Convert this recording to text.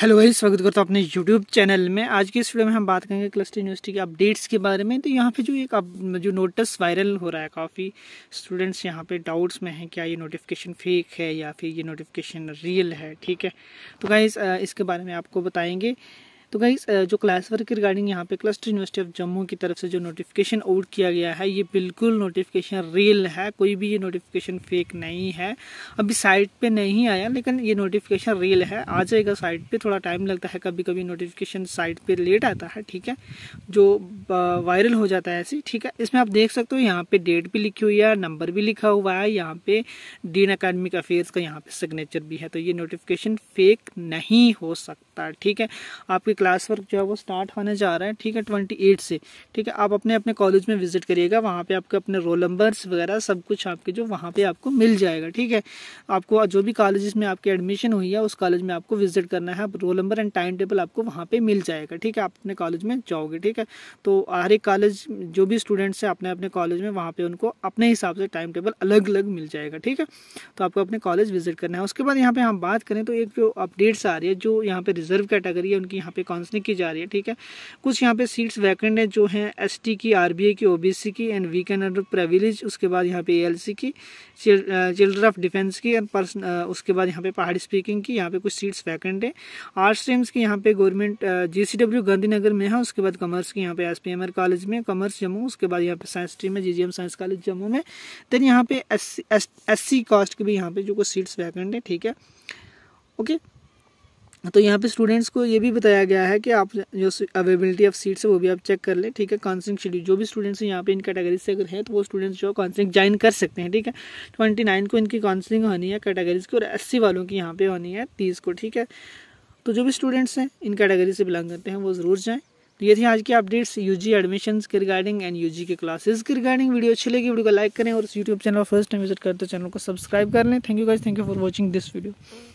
hello भाई स्वागत करता हूँ अपने यूट्यूब चैनल में आज की इस वीडियो में हम बात करेंगे क्लस्टर यूनिवर्सिटी के अपडेट्स के बारे में तो यहाँ पे जो एक अब जो नोटिस वायरल हो रहा है काफ़ी स्टूडेंट्स यहाँ पे डाउट्स में हैं क्या ये नोटिफिकेशन फेक है या फिर ये नोटिफिकेशन रियल है ठीक है तो गाइज इसके बारे में आपको बताएंगे तो गाइस जो क्लास वर्क की रिगार्डिंग यहाँ पे क्लस्टर यूनिवर्सिटी ऑफ जम्मू की तरफ से जो नोटिफिकेशन आउट किया गया है ये बिल्कुल नोटिफिकेशन रियल है कोई भी ये नोटिफिकेशन फेक नहीं है अभी साइट पे नहीं आया लेकिन ये नोटिफिकेशन रियल है आ जाएगा साइट पे थोड़ा टाइम लगता है कभी कभी नोटिफिकेशन साइट पे लेट आता है ठीक है जो वायरल हो जाता है ऐसी ठीक है इसमें आप देख सकते हो यहाँ पे डेट भी लिखी हुई है नंबर भी लिखा हुआ है यहाँ पे डीन अकेडमिक अफेयर्स का यहाँ पे सिग्नेचर भी है तो ये नोटिफिकेशन फेक नहीं हो सकता सकता है ठीक है आपकी क्लास वर्क जो है वो स्टार्ट होने जा रहा है ठीक है ट्वेंटी एट से ठीक है आप अपने अपने कॉलेज में विजिट करिएगा वहाँ पे आपके अपने रोल नंबर्स वगैरह सब कुछ आपके जो वहाँ पे आपको मिल जाएगा ठीक है आपको जो भी कॉलेज में आपकी एडमिशन हुई है उस कॉलेज में आपको विजिट करना है roll number and time table आपको वहाँ पर मिल जाएगा ठीक है आप अपने कॉलेज में जाओगे ठीक है तो हर एक कॉलेज जो भी स्टूडेंट्स हैं अपने अपने कॉलेज में वहाँ पर उनको अपने हिसाब से टाइम टेबल अलग अलग मिल जाएगा ठीक है तो आपको अपने कॉलेज विजिट करना है उसके बाद यहाँ पर हम बात करें तो एक जो अपडेट्स आ रही है जो यहाँ पर रिजर्व कैटेगरी है उनकी यहाँ पे काउंसलिंग की जा रही है ठीक है कुछ यहाँ पे सीट्स वैकेंट है जो हैं एसटी की आरबीए की ओबीसी की एंड कैन अंडर प्रेविलेज उसके बाद यहाँ पे ए की चिल्ड्रन ऑफ डिफेंस की एंड पर्सन उसके बाद यहाँ पे पहाड़ी स्पीकिंग की यहाँ पे कुछ सीट्स वैकेंट है आर्ट स्ट्रीम्स की यहाँ पे गवर्नमेंट जीसीडब्ल्यू गांधीनगर में है उसके बाद कॉमर्स की यहाँ पे एसपीएमआर कॉलेज में कॉमर्स जम्मू उसके बाद यहाँ पे साइंस स्ट्रीम है एम साइंस कॉलेज जम्मू में देन यहाँ पे एस एस सी कास्ट की भी यहाँ पे जो कुछ सीट्स वैकेंट है ठीक है ओके तो यहाँ पे स्टूडेंट्स को ये भी बताया गया है कि आप जो अवेलेबिलिटी ऑफ सीट्स है वो भी आप चेक कर लें ठीक है काउंसलिंग शेड्यूल जो भी स्टूडेंट्स हैं यहाँ पे इन कैटेगरी से अगर हैं तो वो स्टूडेंट्स जो काउंसिलिंग ज्वाइन कर सकते हैं ठीक है ट्वेंटी नाइन को इनकी काउंसिलिंग होनी है कैटेगरीज की और अस्सी वालों की यहाँ पर होनी है तीस को ठीक है तो जो भी स्टूडेंट्स हैं इन कैटेगरी से बिलोंग करते हैं वो ज़रूर जाएँ तो ये थी आज की अपडेट्स जी एडमिशन्स के रिगार्डिंग एंड जी के क्लासेज के रिगार्डिंग वीडियो अच्छी लगी वीडियो को लाइक करें और इस YouTube channel first time visit करते चैनल को सब्सक्राइब कर लें thank you guys thank you for watching this video